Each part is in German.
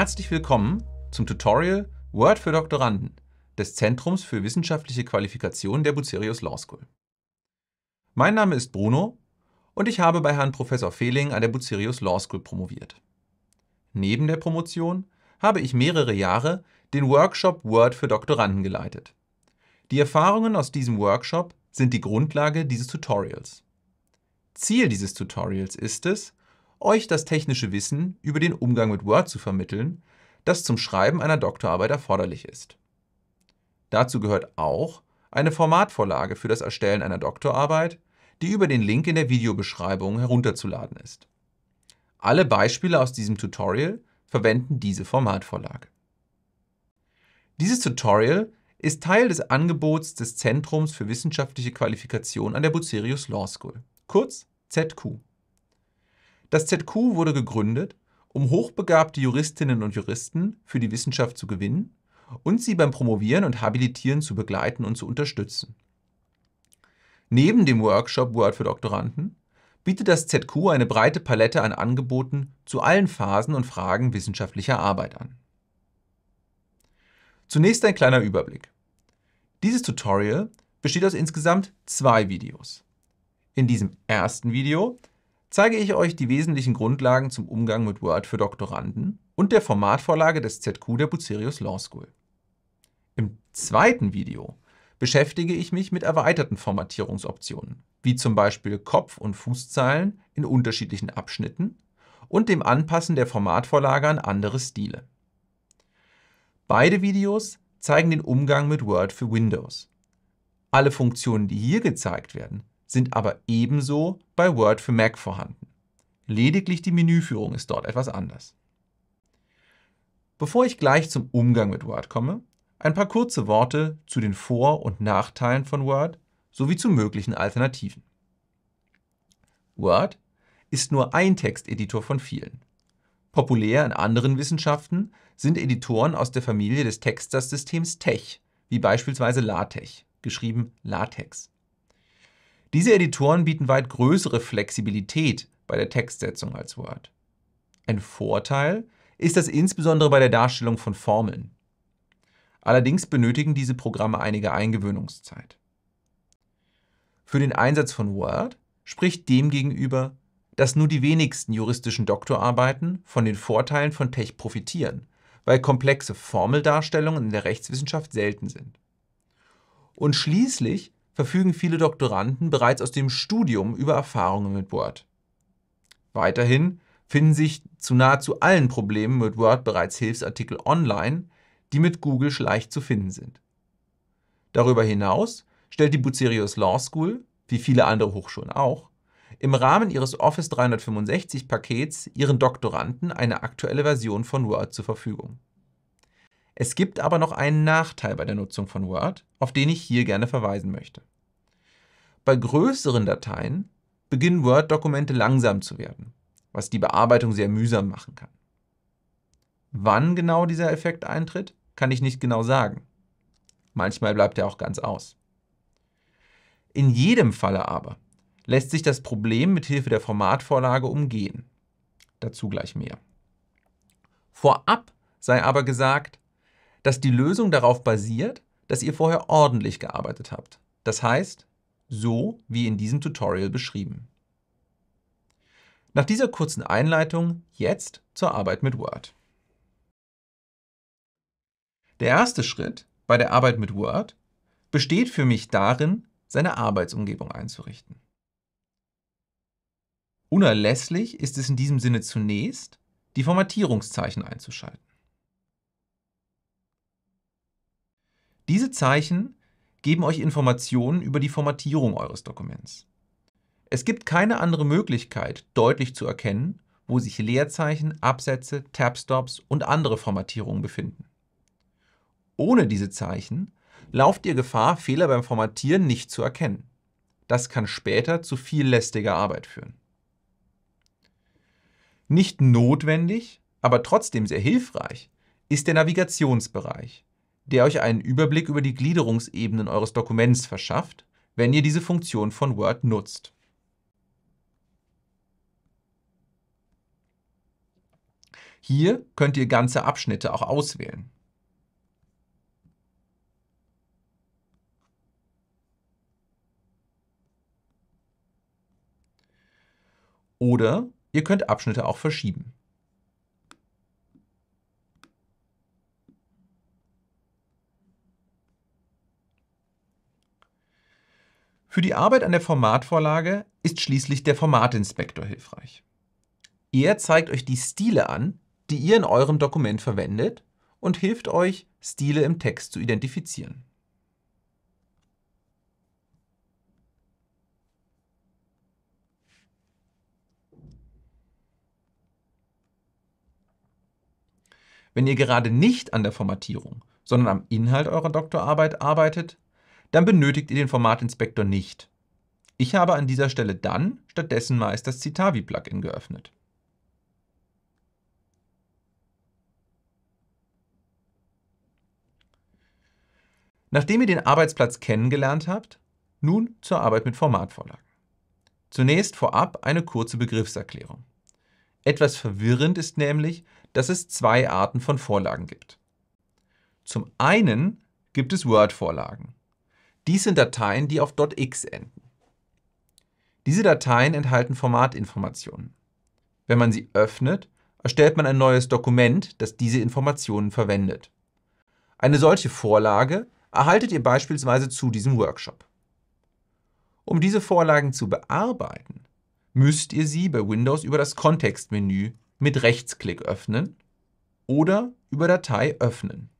Herzlich willkommen zum Tutorial Word für Doktoranden des Zentrums für wissenschaftliche Qualifikationen der Bucerius Law School. Mein Name ist Bruno und ich habe bei Herrn Professor Fehling an der Bucerius Law School promoviert. Neben der Promotion habe ich mehrere Jahre den Workshop Word für Doktoranden geleitet. Die Erfahrungen aus diesem Workshop sind die Grundlage dieses Tutorials. Ziel dieses Tutorials ist es, euch das technische Wissen über den Umgang mit Word zu vermitteln, das zum Schreiben einer Doktorarbeit erforderlich ist. Dazu gehört auch eine Formatvorlage für das Erstellen einer Doktorarbeit, die über den Link in der Videobeschreibung herunterzuladen ist. Alle Beispiele aus diesem Tutorial verwenden diese Formatvorlage. Dieses Tutorial ist Teil des Angebots des Zentrums für wissenschaftliche Qualifikation an der Bucerius Law School, kurz ZQ. Das ZQ wurde gegründet, um hochbegabte Juristinnen und Juristen für die Wissenschaft zu gewinnen und sie beim Promovieren und Habilitieren zu begleiten und zu unterstützen. Neben dem Workshop Word für Doktoranden bietet das ZQ eine breite Palette an Angeboten zu allen Phasen und Fragen wissenschaftlicher Arbeit an. Zunächst ein kleiner Überblick. Dieses Tutorial besteht aus insgesamt zwei Videos. In diesem ersten Video zeige ich euch die wesentlichen Grundlagen zum Umgang mit Word für Doktoranden und der Formatvorlage des ZQ der Bucerius Law School. Im zweiten Video beschäftige ich mich mit erweiterten Formatierungsoptionen, wie zum Beispiel Kopf- und Fußzeilen in unterschiedlichen Abschnitten und dem Anpassen der Formatvorlage an andere Stile. Beide Videos zeigen den Umgang mit Word für Windows. Alle Funktionen, die hier gezeigt werden, sind aber ebenso bei Word für Mac vorhanden. Lediglich die Menüführung ist dort etwas anders. Bevor ich gleich zum Umgang mit Word komme, ein paar kurze Worte zu den Vor- und Nachteilen von Word sowie zu möglichen Alternativen. Word ist nur ein Texteditor von vielen. Populär in anderen Wissenschaften sind Editoren aus der Familie des Textersystems Tech, wie beispielsweise LaTeX, geschrieben LaTeX. Diese Editoren bieten weit größere Flexibilität bei der Textsetzung als Word. Ein Vorteil ist das insbesondere bei der Darstellung von Formeln. Allerdings benötigen diese Programme einige Eingewöhnungszeit. Für den Einsatz von Word spricht demgegenüber, dass nur die wenigsten juristischen Doktorarbeiten von den Vorteilen von Tech profitieren, weil komplexe Formeldarstellungen in der Rechtswissenschaft selten sind. Und schließlich verfügen viele Doktoranden bereits aus dem Studium über Erfahrungen mit Word. Weiterhin finden sich zu nahezu allen Problemen mit Word bereits Hilfsartikel online, die mit Google leicht zu finden sind. Darüber hinaus stellt die Bucerius Law School, wie viele andere Hochschulen auch, im Rahmen ihres Office 365-Pakets ihren Doktoranden eine aktuelle Version von Word zur Verfügung. Es gibt aber noch einen Nachteil bei der Nutzung von Word, auf den ich hier gerne verweisen möchte. Bei größeren Dateien beginnen Word-Dokumente langsam zu werden, was die Bearbeitung sehr mühsam machen kann. Wann genau dieser Effekt eintritt, kann ich nicht genau sagen. Manchmal bleibt er auch ganz aus. In jedem Falle aber lässt sich das Problem mit Hilfe der Formatvorlage umgehen. Dazu gleich mehr. Vorab sei aber gesagt, dass die Lösung darauf basiert, dass ihr vorher ordentlich gearbeitet habt. Das heißt, so wie in diesem Tutorial beschrieben. Nach dieser kurzen Einleitung jetzt zur Arbeit mit Word. Der erste Schritt bei der Arbeit mit Word besteht für mich darin, seine Arbeitsumgebung einzurichten. Unerlässlich ist es in diesem Sinne zunächst, die Formatierungszeichen einzuschalten. Diese Zeichen geben euch Informationen über die Formatierung eures Dokuments. Es gibt keine andere Möglichkeit, deutlich zu erkennen, wo sich Leerzeichen, Absätze, Tabstops und andere Formatierungen befinden. Ohne diese Zeichen lauft ihr Gefahr, Fehler beim Formatieren nicht zu erkennen. Das kann später zu viel lästiger Arbeit führen. Nicht notwendig, aber trotzdem sehr hilfreich ist der Navigationsbereich, der euch einen Überblick über die Gliederungsebenen eures Dokuments verschafft, wenn ihr diese Funktion von Word nutzt. Hier könnt ihr ganze Abschnitte auch auswählen. Oder ihr könnt Abschnitte auch verschieben. Für die Arbeit an der Formatvorlage ist schließlich der Formatinspektor hilfreich. Er zeigt euch die Stile an, die ihr in eurem Dokument verwendet und hilft euch, Stile im Text zu identifizieren. Wenn ihr gerade nicht an der Formatierung, sondern am Inhalt eurer Doktorarbeit arbeitet, dann benötigt ihr den Formatinspektor nicht. Ich habe an dieser Stelle dann stattdessen meist das Citavi-Plugin geöffnet. Nachdem ihr den Arbeitsplatz kennengelernt habt, nun zur Arbeit mit Formatvorlagen. Zunächst vorab eine kurze Begriffserklärung. Etwas verwirrend ist nämlich, dass es zwei Arten von Vorlagen gibt. Zum einen gibt es Word-Vorlagen. Dies sind Dateien, die auf .x enden. Diese Dateien enthalten Formatinformationen. Wenn man sie öffnet, erstellt man ein neues Dokument, das diese Informationen verwendet. Eine solche Vorlage erhaltet ihr beispielsweise zu diesem Workshop. Um diese Vorlagen zu bearbeiten, müsst ihr sie bei Windows über das Kontextmenü mit Rechtsklick öffnen oder über Datei öffnen.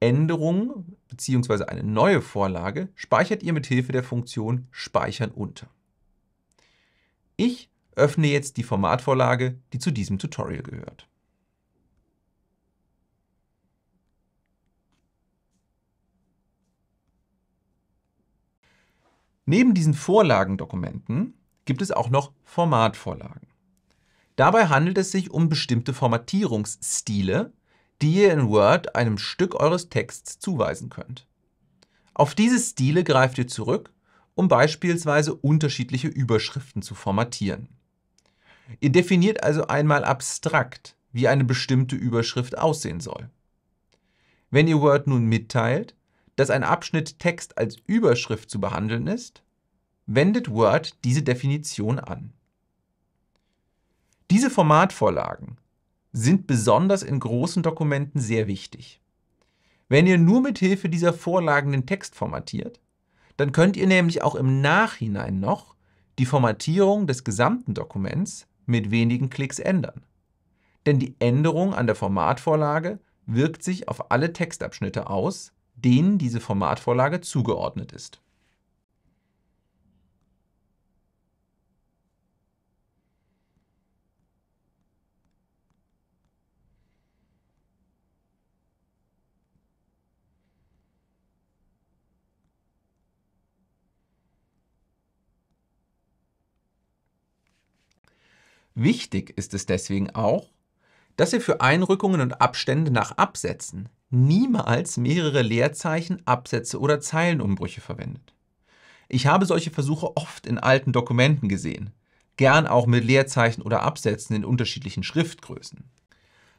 Änderung bzw. eine neue Vorlage speichert ihr mit Hilfe der Funktion Speichern unter. Ich öffne jetzt die Formatvorlage, die zu diesem Tutorial gehört. Neben diesen Vorlagendokumenten gibt es auch noch Formatvorlagen. Dabei handelt es sich um bestimmte Formatierungsstile, die ihr in Word einem Stück eures Texts zuweisen könnt. Auf diese Stile greift ihr zurück, um beispielsweise unterschiedliche Überschriften zu formatieren. Ihr definiert also einmal abstrakt, wie eine bestimmte Überschrift aussehen soll. Wenn ihr Word nun mitteilt, dass ein Abschnitt Text als Überschrift zu behandeln ist, wendet Word diese Definition an. Diese Formatvorlagen sind besonders in großen Dokumenten sehr wichtig. Wenn ihr nur mit Hilfe dieser Vorlagen den Text formatiert, dann könnt ihr nämlich auch im Nachhinein noch die Formatierung des gesamten Dokuments mit wenigen Klicks ändern. Denn die Änderung an der Formatvorlage wirkt sich auf alle Textabschnitte aus, denen diese Formatvorlage zugeordnet ist. Wichtig ist es deswegen auch, dass ihr für Einrückungen und Abstände nach Absätzen niemals mehrere Leerzeichen, Absätze oder Zeilenumbrüche verwendet. Ich habe solche Versuche oft in alten Dokumenten gesehen, gern auch mit Leerzeichen oder Absätzen in unterschiedlichen Schriftgrößen.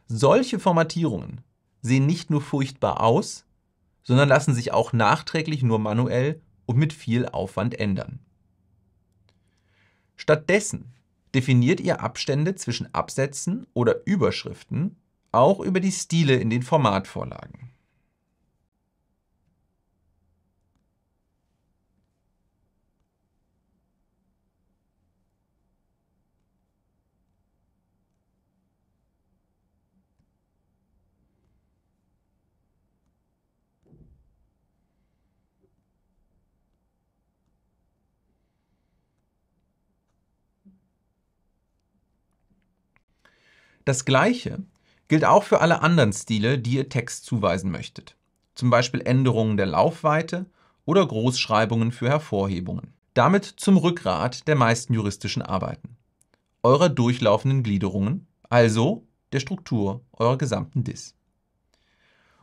Solche Formatierungen sehen nicht nur furchtbar aus, sondern lassen sich auch nachträglich nur manuell und mit viel Aufwand ändern. Stattdessen definiert ihr Abstände zwischen Absätzen oder Überschriften, auch über die Stile in den Formatvorlagen. Das gleiche gilt auch für alle anderen Stile, die ihr Text zuweisen möchtet. Zum Beispiel Änderungen der Laufweite oder Großschreibungen für Hervorhebungen. Damit zum Rückgrat der meisten juristischen Arbeiten. Eurer durchlaufenden Gliederungen, also der Struktur eurer gesamten DIS.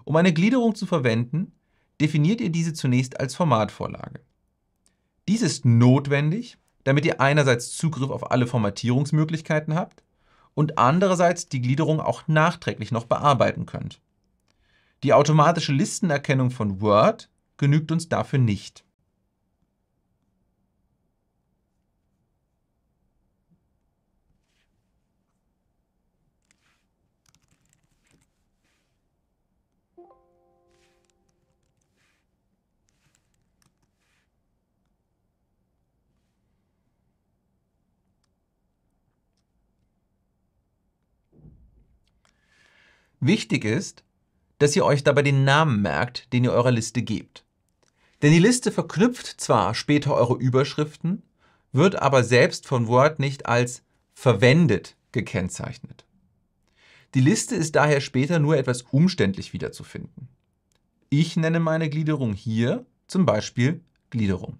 Um eine Gliederung zu verwenden, definiert ihr diese zunächst als Formatvorlage. Dies ist notwendig, damit ihr einerseits Zugriff auf alle Formatierungsmöglichkeiten habt und andererseits die Gliederung auch nachträglich noch bearbeiten könnt. Die automatische Listenerkennung von Word genügt uns dafür nicht. Wichtig ist, dass ihr euch dabei den Namen merkt, den ihr eurer Liste gebt. Denn die Liste verknüpft zwar später eure Überschriften, wird aber selbst von Word nicht als verwendet gekennzeichnet. Die Liste ist daher später nur etwas umständlich wiederzufinden. Ich nenne meine Gliederung hier zum Beispiel Gliederung.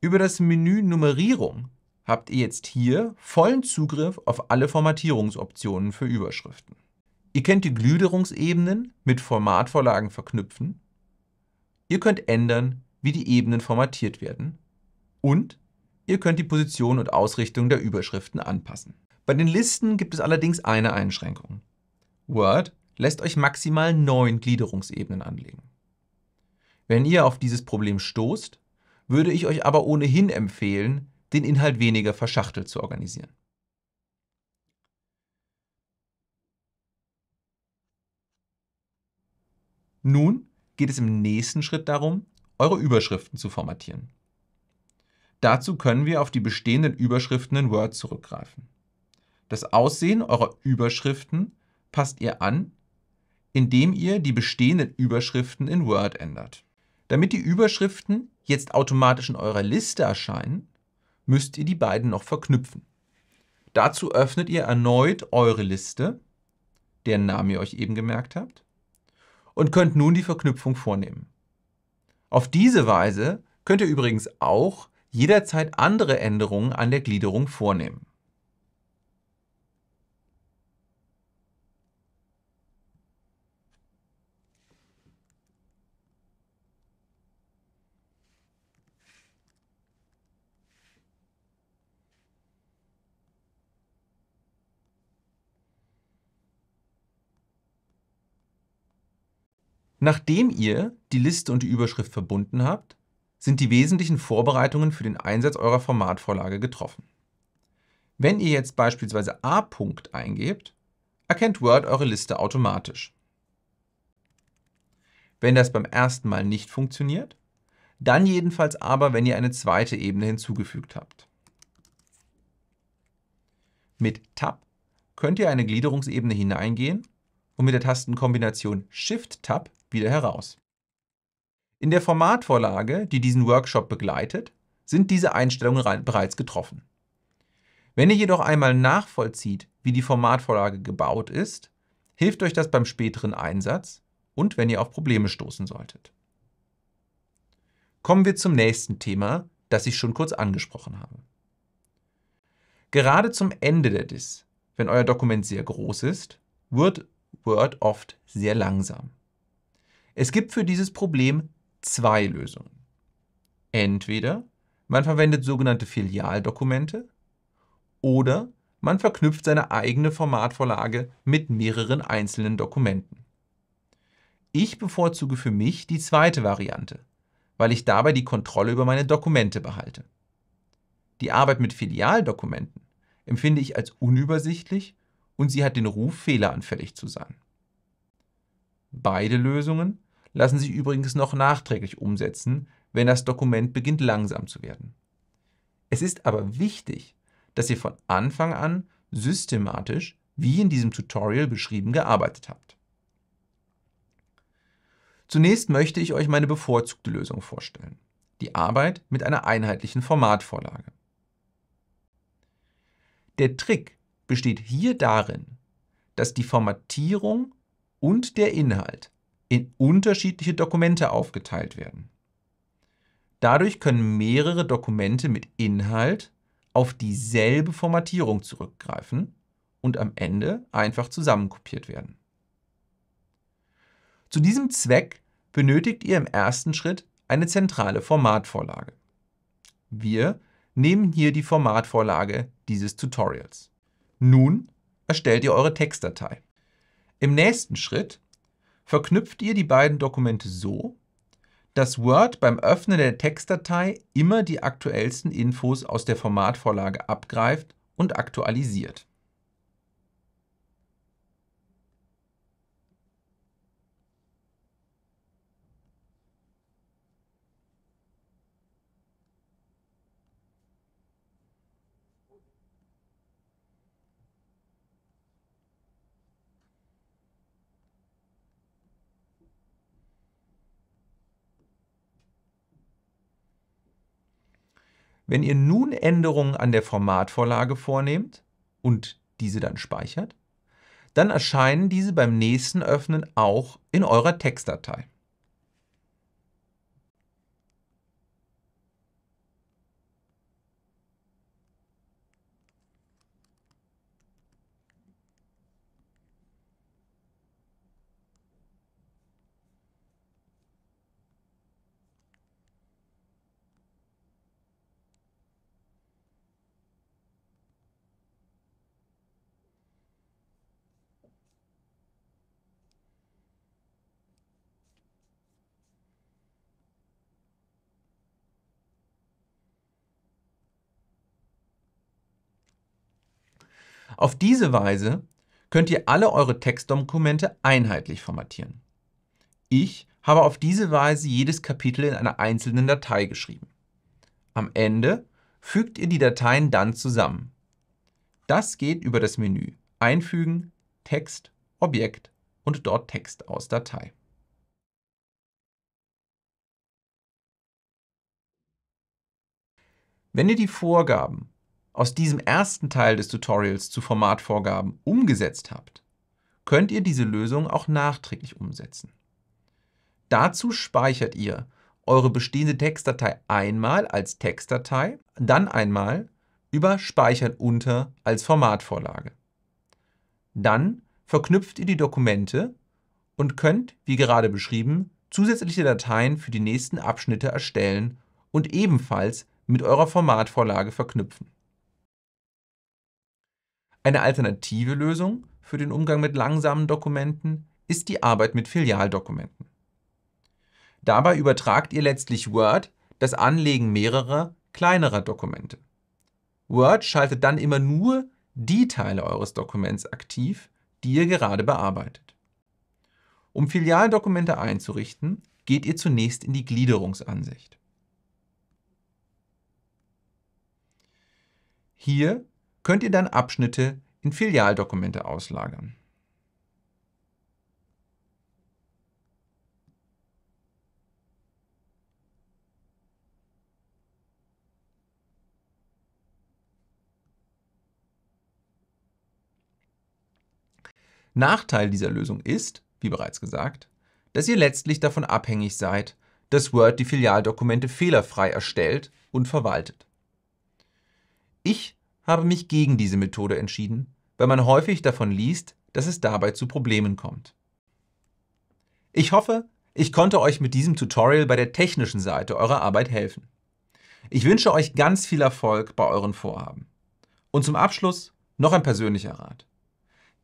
Über das Menü Nummerierung habt ihr jetzt hier vollen Zugriff auf alle Formatierungsoptionen für Überschriften. Ihr könnt die Gliederungsebenen mit Formatvorlagen verknüpfen. Ihr könnt ändern, wie die Ebenen formatiert werden. Und ihr könnt die Position und Ausrichtung der Überschriften anpassen. Bei den Listen gibt es allerdings eine Einschränkung. Word lässt euch maximal neun Gliederungsebenen anlegen. Wenn ihr auf dieses Problem stoßt, würde ich euch aber ohnehin empfehlen, den Inhalt weniger verschachtelt zu organisieren. Nun geht es im nächsten Schritt darum, eure Überschriften zu formatieren. Dazu können wir auf die bestehenden Überschriften in Word zurückgreifen. Das Aussehen eurer Überschriften passt ihr an, indem ihr die bestehenden Überschriften in Word ändert. Damit die Überschriften jetzt automatisch in eurer Liste erscheinen, müsst ihr die beiden noch verknüpfen. Dazu öffnet ihr erneut eure Liste, deren Namen ihr euch eben gemerkt habt, und könnt nun die Verknüpfung vornehmen. Auf diese Weise könnt ihr übrigens auch jederzeit andere Änderungen an der Gliederung vornehmen. Nachdem ihr die Liste und die Überschrift verbunden habt, sind die wesentlichen Vorbereitungen für den Einsatz eurer Formatvorlage getroffen. Wenn ihr jetzt beispielsweise A. punkt eingebt, erkennt Word eure Liste automatisch. Wenn das beim ersten Mal nicht funktioniert, dann jedenfalls aber, wenn ihr eine zweite Ebene hinzugefügt habt. Mit Tab könnt ihr eine Gliederungsebene hineingehen und mit der Tastenkombination Shift-Tab wieder heraus. In der Formatvorlage, die diesen Workshop begleitet, sind diese Einstellungen bereits getroffen. Wenn ihr jedoch einmal nachvollzieht, wie die Formatvorlage gebaut ist, hilft euch das beim späteren Einsatz und wenn ihr auf Probleme stoßen solltet. Kommen wir zum nächsten Thema, das ich schon kurz angesprochen habe. Gerade zum Ende der DIS, wenn euer Dokument sehr groß ist, wird Word oft sehr langsam. Es gibt für dieses Problem zwei Lösungen. Entweder man verwendet sogenannte Filialdokumente oder man verknüpft seine eigene Formatvorlage mit mehreren einzelnen Dokumenten. Ich bevorzuge für mich die zweite Variante, weil ich dabei die Kontrolle über meine Dokumente behalte. Die Arbeit mit Filialdokumenten empfinde ich als unübersichtlich und sie hat den Ruf, fehleranfällig zu sein. Beide Lösungen lassen sich übrigens noch nachträglich umsetzen, wenn das Dokument beginnt langsam zu werden. Es ist aber wichtig, dass ihr von Anfang an systematisch, wie in diesem Tutorial beschrieben, gearbeitet habt. Zunächst möchte ich euch meine bevorzugte Lösung vorstellen. Die Arbeit mit einer einheitlichen Formatvorlage. Der Trick besteht hier darin, dass die Formatierung und der Inhalt in unterschiedliche Dokumente aufgeteilt werden. Dadurch können mehrere Dokumente mit Inhalt auf dieselbe Formatierung zurückgreifen und am Ende einfach zusammenkopiert werden. Zu diesem Zweck benötigt ihr im ersten Schritt eine zentrale Formatvorlage. Wir nehmen hier die Formatvorlage dieses Tutorials. Nun erstellt ihr eure Textdatei. Im nächsten Schritt verknüpft ihr die beiden Dokumente so, dass Word beim Öffnen der Textdatei immer die aktuellsten Infos aus der Formatvorlage abgreift und aktualisiert. Wenn ihr nun Änderungen an der Formatvorlage vornehmt und diese dann speichert, dann erscheinen diese beim nächsten Öffnen auch in eurer Textdatei. Auf diese Weise könnt ihr alle eure Textdokumente einheitlich formatieren. Ich habe auf diese Weise jedes Kapitel in einer einzelnen Datei geschrieben. Am Ende fügt ihr die Dateien dann zusammen. Das geht über das Menü Einfügen, Text, Objekt und dort Text aus Datei. Wenn ihr die Vorgaben aus diesem ersten Teil des Tutorials zu Formatvorgaben umgesetzt habt, könnt ihr diese Lösung auch nachträglich umsetzen. Dazu speichert ihr eure bestehende Textdatei einmal als Textdatei, dann einmal über Speichern unter als Formatvorlage. Dann verknüpft ihr die Dokumente und könnt, wie gerade beschrieben, zusätzliche Dateien für die nächsten Abschnitte erstellen und ebenfalls mit eurer Formatvorlage verknüpfen. Eine alternative Lösung für den Umgang mit langsamen Dokumenten ist die Arbeit mit Filialdokumenten. Dabei übertragt ihr letztlich Word das Anlegen mehrerer, kleinerer Dokumente. Word schaltet dann immer nur die Teile eures Dokuments aktiv, die ihr gerade bearbeitet. Um Filialdokumente einzurichten, geht ihr zunächst in die Gliederungsansicht. Hier könnt ihr dann Abschnitte in Filialdokumente auslagern. Nachteil dieser Lösung ist, wie bereits gesagt, dass ihr letztlich davon abhängig seid, dass Word die Filialdokumente fehlerfrei erstellt und verwaltet. Ich habe mich gegen diese Methode entschieden, weil man häufig davon liest, dass es dabei zu Problemen kommt. Ich hoffe, ich konnte euch mit diesem Tutorial bei der technischen Seite eurer Arbeit helfen. Ich wünsche euch ganz viel Erfolg bei euren Vorhaben. Und zum Abschluss noch ein persönlicher Rat.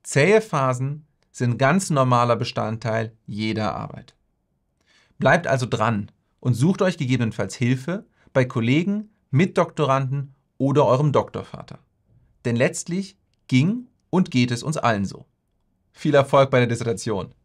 Zähe Phasen sind ganz normaler Bestandteil jeder Arbeit. Bleibt also dran und sucht euch gegebenenfalls Hilfe bei Kollegen, Mitdoktoranden oder eurem Doktorvater. Denn letztlich ging und geht es uns allen so. Viel Erfolg bei der Dissertation.